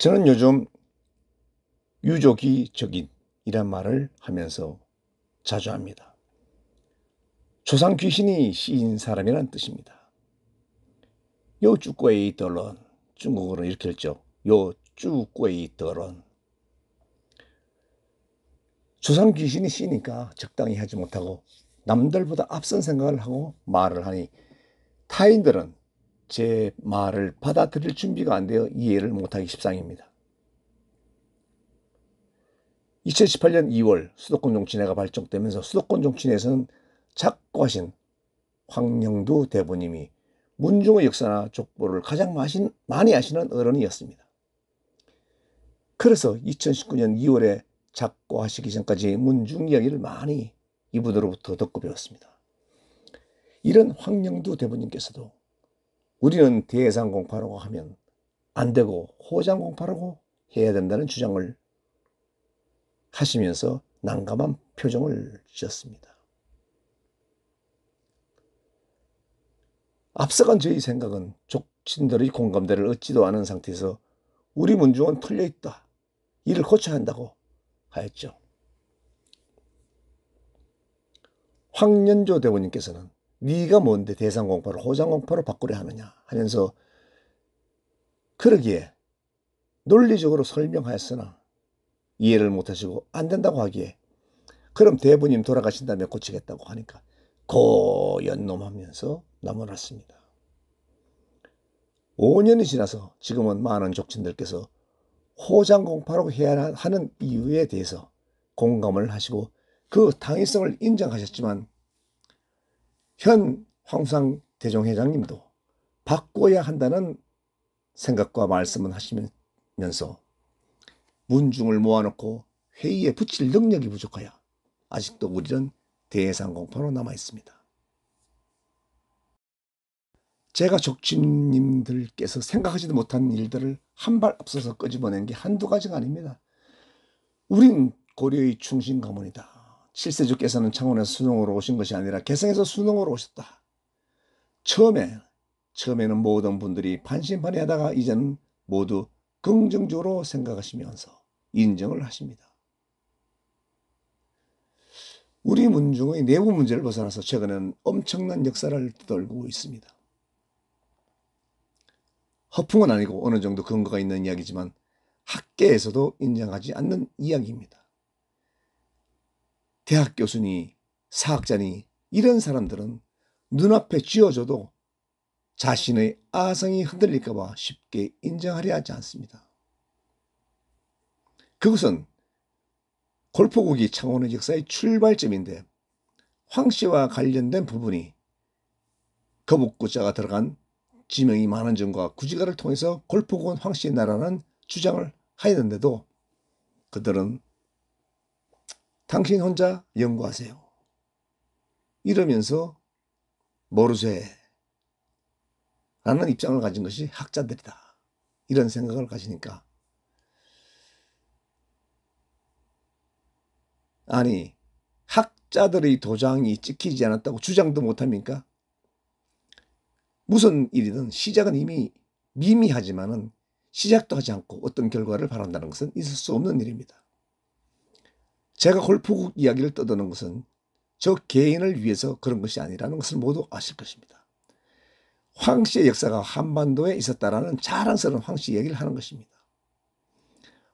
저는 요즘 유족이적인 이란 말을 하면서 자주 합니다. 조상 귀신이 씌인 사람이란 뜻입니다. 요 쭈꾸에이 더런 중국어로 이렇게 했죠. 요 쭈꾸에이 더런 조상 귀신이 씌니까 적당히 하지 못하고 남들보다 앞선 생각을 하고 말을 하니 타인들은 제 말을 받아들일 준비가 안 되어 이해를 못하기 십상입니다. 2018년 2월 수도권 정치회가 발족되면서 수도권 정치회에서는 작고하신 황영두 대부님이 문중의 역사나 족보를 가장 마신, 많이 아시는 어른이었습니다. 그래서 2019년 2월에 작고하시기 전까지 문중 이야기를 많이 이분으로부터 듣고 배웠습니다. 이런 황영두 대부님께서도 우리는 대상 공파라고 하면 안 되고 호장 공파라고 해야 된다는 주장을 하시면서 난감한 표정을 지었습니다. 앞서간 저희 생각은 족친들의 공감대를 얻지도 않은 상태에서 우리 문중은 틀려있다. 이를 고쳐야 한다고 하였죠. 황년조 대원님께서는 네가 뭔데 대상공파를 호장공파로 바꾸려 하느냐 하면서 그러기에 논리적으로 설명하였으나 이해를 못하시고 안 된다고 하기에 그럼 대부님 돌아가신 다음에 고치겠다고 하니까 고연놈하면서 넘어났습니다. 5년이 지나서 지금은 많은 족친들께서 호장공파로 해야 하는 이유에 대해서 공감을 하시고 그 당위성을 인정하셨지만 현 황상 대종회장님도 바꿔야 한다는 생각과 말씀을 하시면서 문중을 모아놓고 회의에 붙일 능력이 부족하여 아직도 우리는 대상공포로 남아있습니다. 제가 적진님들께서 생각하지도 못한 일들을 한 발 앞서서 끄집어낸 게 한두 가지가 아닙니다. 우린 고려의 충신 가문이다. 실세주께서는 창원에서 수능으로 오신 것이 아니라 개성에서 수능으로 오셨다. 처음에 처음에는 모든 분들이 반신반의하다가 이제는 모두 긍정적으로 생각하시면서 인정을 하십니다. 우리 문중의 내부 문제를 벗어나서 최근에는 엄청난 역사를 떠돌고 있습니다. 허풍은 아니고 어느 정도 근거가 있는 이야기지만 학계에서도 인정하지 않는 이야기입니다. 대학 교수니 사학자니 이런 사람들은 눈앞에 쥐어줘도 자신의 아성이 흔들릴까봐 쉽게 인정하려 하지 않습니다. 그것은 골프국이 창원의 역사의 출발점인데 황 씨와 관련된 부분이 거북구자가 들어간 지명이 많은 점과 구지가를 통해서 골프국은황 씨의 나라는 주장을 하였는데도 그들은 당신 혼자 연구하세요. 이러면서 모르쇠 라는 입장을 가진 것이 학자들이다. 이런 생각을 가지니까 아니 학자들의 도장이 찍히지 않았다고 주장도 못합니까? 무슨 일이든 시작은 이미 미미하지만은 시작도 하지 않고 어떤 결과를 바란다는 것은 있을 수 없는 일입니다. 제가 골프국 이야기를 떠드는 것은 저 개인을 위해서 그런 것이 아니라는 것을 모두 아실 것입니다. 황 씨의 역사가 한반도에 있었다라는 자랑스러운 황씨의 얘기를 하는 것입니다.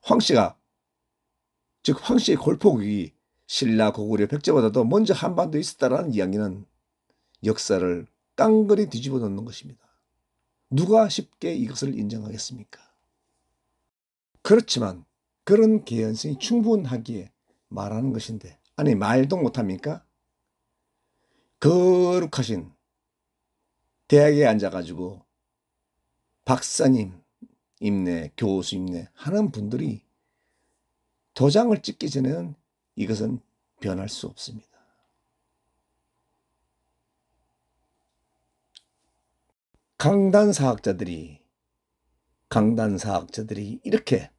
황 씨가 즉황 씨의 골프국이 신라 고구려 백제보다도 먼저 한반도에 있었다라는 이야기는 역사를 깡그리 뒤집어 놓는 것입니다. 누가 쉽게 이것을 인정하겠습니까? 그렇지만 그런 개연성이 충분하기에 말하는 것인데 아니 말도 못합니까? 거룩하신 대학에 앉아가지고 박사님 임내 교수 임내 하는 분들이 도장을 찍기 전에는 이것은 변할 수 없습니다. 강단사학자들이 강단사학자들이 이렇게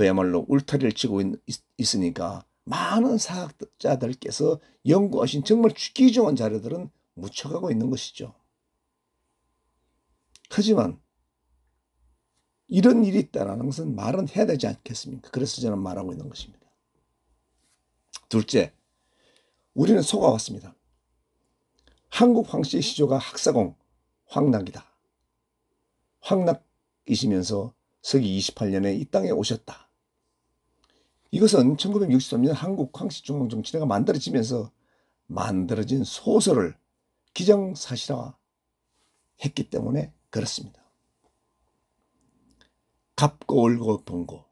그야말로 울타리를 치고 있, 으니까 많은 사학자들께서 연구하신 정말 귀중한 자료들은 묻혀가고 있는 것이죠. 하지만 이런 일이 있다는 것은 말은 해야 되지 않겠습니까? 그래서 저는 말하고 있는 것입니다. 둘째, 우리는 속아왔습니다. 한국 황씨의 시조가 학사공 황락이다. 황락이시면서 서기 28년에 이 땅에 오셨다. 이것은 1963년 한국 황시중앙정치대가 만들어지면서 만들어진 소설을 기정사실화 했기 때문에 그렇습니다. 갚고 올고 병고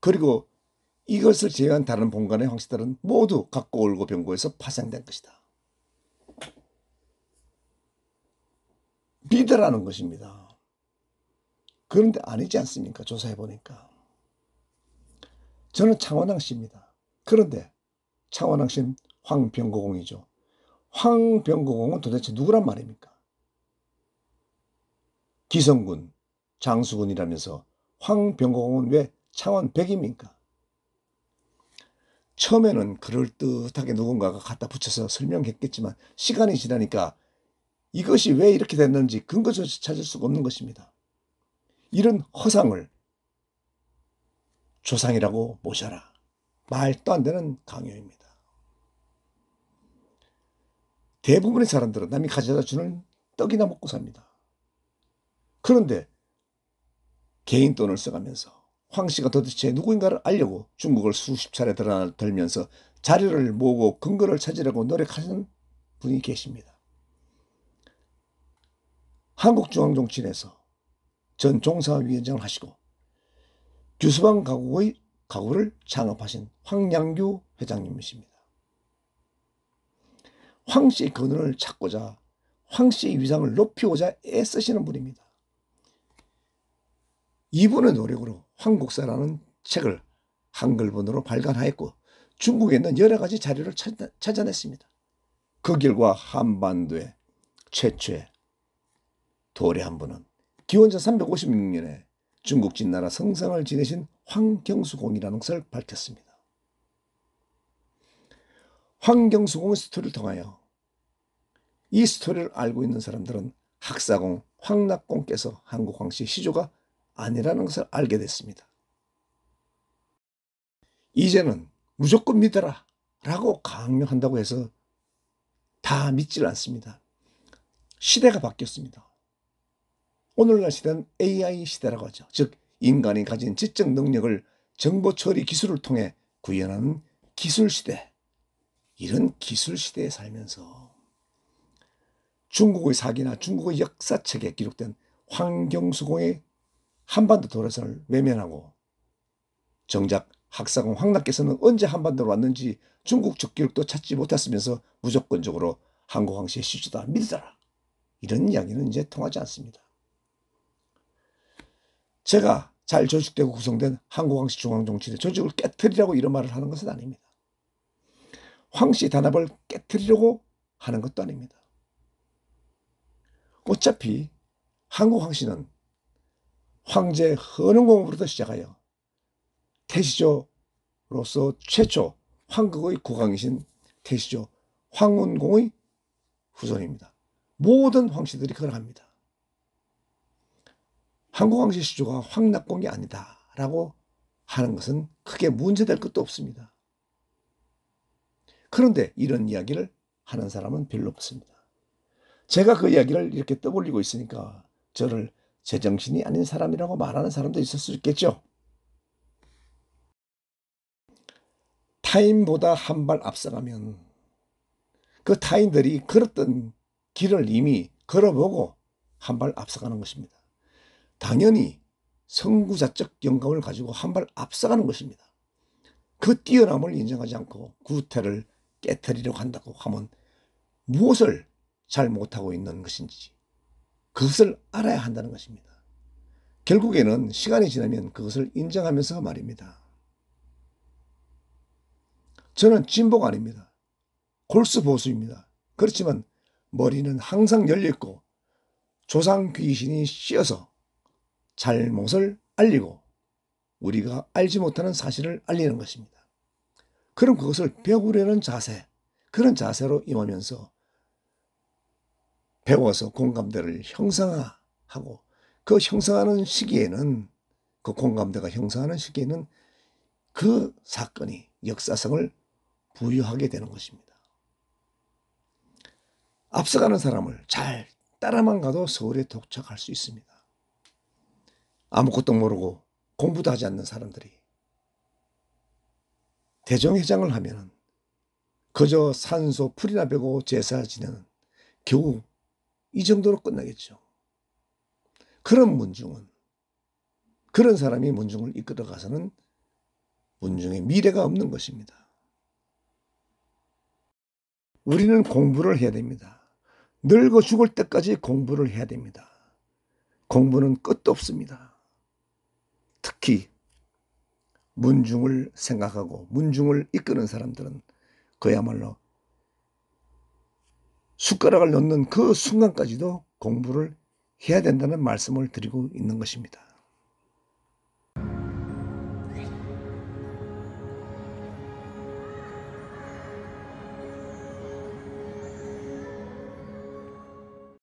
그리고 이것을 제외한 다른 본관의 황씨들은 모두 갚고 올고 병고에서 파생된 것이다. 믿으라는 것입니다. 그런데 아니지 않습니까? 조사해 보니까. 저는 창원왕 씨입니다. 그런데 창원왕 씨는 황병고공이죠황병고공은 도대체 누구란 말입니까? 기성군, 장수군이라면서 황병고공은왜 창원 백입니까? 처음에는 그럴듯하게 누군가가 갖다 붙여서 설명했겠지만 시간이 지나니까 이것이 왜 이렇게 됐는지 근거조차 찾을 수가 없는 것입니다. 이런 허상을 조상이라고 모셔라. 말도 안 되는 강요입니다. 대부분의 사람들은 남이 가져다 주는 떡이나 먹고 삽니다. 그런데 개인 돈을 써가면서 황 씨가 도대체 누구인가를 알려고 중국을 수십 차례 들면서 자료를 모으고 근거를 찾으려고 노력하는 분이 계십니다. 한국중앙정치인에서 전 종사위원장을 하시고 주수방 가구의 가구를 창업하신 황양규 회장님이십니다. 황 씨의 근원을 찾고자 황 씨의 위상을 높이고자 애쓰시는 분입니다. 이분의 노력으로 황국사라는 책을 한글본으로 발간하였고 중국에 있는 여러 가지 자료를 찾아, 찾아냈습니다. 그 결과 한반도의 최초의 도래 한 분은 기원전 356년에 중국 진나라 성상을 지내신 황경수공이라는 것을 밝혔습니다. 황경수공의 스토리를 통하여 이 스토리를 알고 있는 사람들은 학사공 황낙공께서 한국 황씨 시조가 아니라는 것을 알게 됐습니다. 이제는 무조건 믿어라 라고 강요한다고 해서 다 믿질 않습니다. 시대가 바뀌었습니다. 오늘날 시대는 AI 시대라고 하죠. 즉 인간이 가진 지적 능력을 정보 처리 기술을 통해 구현하는 기술 시대. 이런 기술 시대에 살면서 중국의 사기나 중국의 역사책에 기록된 황경수공의 한반도 도래선을 외면하고 정작 학사공 황락께서는 언제 한반도로 왔는지 중국 적 기록도 찾지 못했으면서 무조건적으로 한국 황실의 시주다 믿으라 이런 이야기는 이제 통하지 않습니다. 제가 잘 조직되고 구성된 한국왕씨 중앙정치대 조직을 깨뜨리라고 이런 말을 하는 것은 아닙니다. 황씨 단합을 깨뜨리려고 하는 것도 아닙니다. 어차피 한국 황씨는 황제 헌흥공으로부터 시작하여 태시조로서 최초 황극의 국왕이신 태시조 황운공의 후손입니다. 모든 황씨들이 그걸 합니다. 한국왕실 시조가 황낙공이 아니다라고 하는 것은 크게 문제될 것도 없습니다. 그런데 이런 이야기를 하는 사람은 별로 없습니다. 제가 그 이야기를 이렇게 떠올리고 있으니까 저를 제정신이 아닌 사람이라고 말하는 사람도 있을 수 있겠죠. 타인보다 한 발 앞서가면 그 타인들이 걸었던 길을 이미 걸어보고 한 발 앞서가는 것입니다. 당연히 선구자적 영감을 가지고 한 발 앞서가는 것입니다. 그 뛰어남을 인정하지 않고 구태를 깨뜨리려고 한다고 하면 무엇을 잘 못하고 있는 것인지 그것을 알아야 한다는 것입니다. 결국에는 시간이 지나면 그것을 인정하면서 말입니다. 저는 진보가 아닙니다. 골수 보수입니다. 그렇지만 머리는 항상 열려있고 조상 귀신이 씌어서 잘못을 알리고 우리가 알지 못하는 사실을 알리는 것입니다. 그럼 그것을 배우려는 자세, 그런 자세로 임하면서 배워서 공감대를 형상화하고 그 형성하는 시기에는 그 공감대가 형성하는 시기에는 그 사건이 역사성을 부여하게 되는 것입니다. 앞서가는 사람을 잘 따라만 가도 서울에 도착할 수 있습니다. 아무것도 모르고 공부도 하지 않는 사람들이 대정회장을 하면은 그저 산소 풀이나 베고 제사 지내는 겨우 이 정도로 끝나겠죠. 그런 문중은 그런 사람이 문중을 이끌어가서는 문중의 미래가 없는 것입니다. 우리는 공부를 해야 됩니다. 늙어 죽을 때까지 공부를 해야 됩니다. 공부는 끝도 없습니다. 특히 문중을 생각하고 문중을 이끄는 사람들은 그야말로 숟가락을 넣는 그 순간까지도 공부를 해야 된다는 말씀을 드리고 있는 것입니다.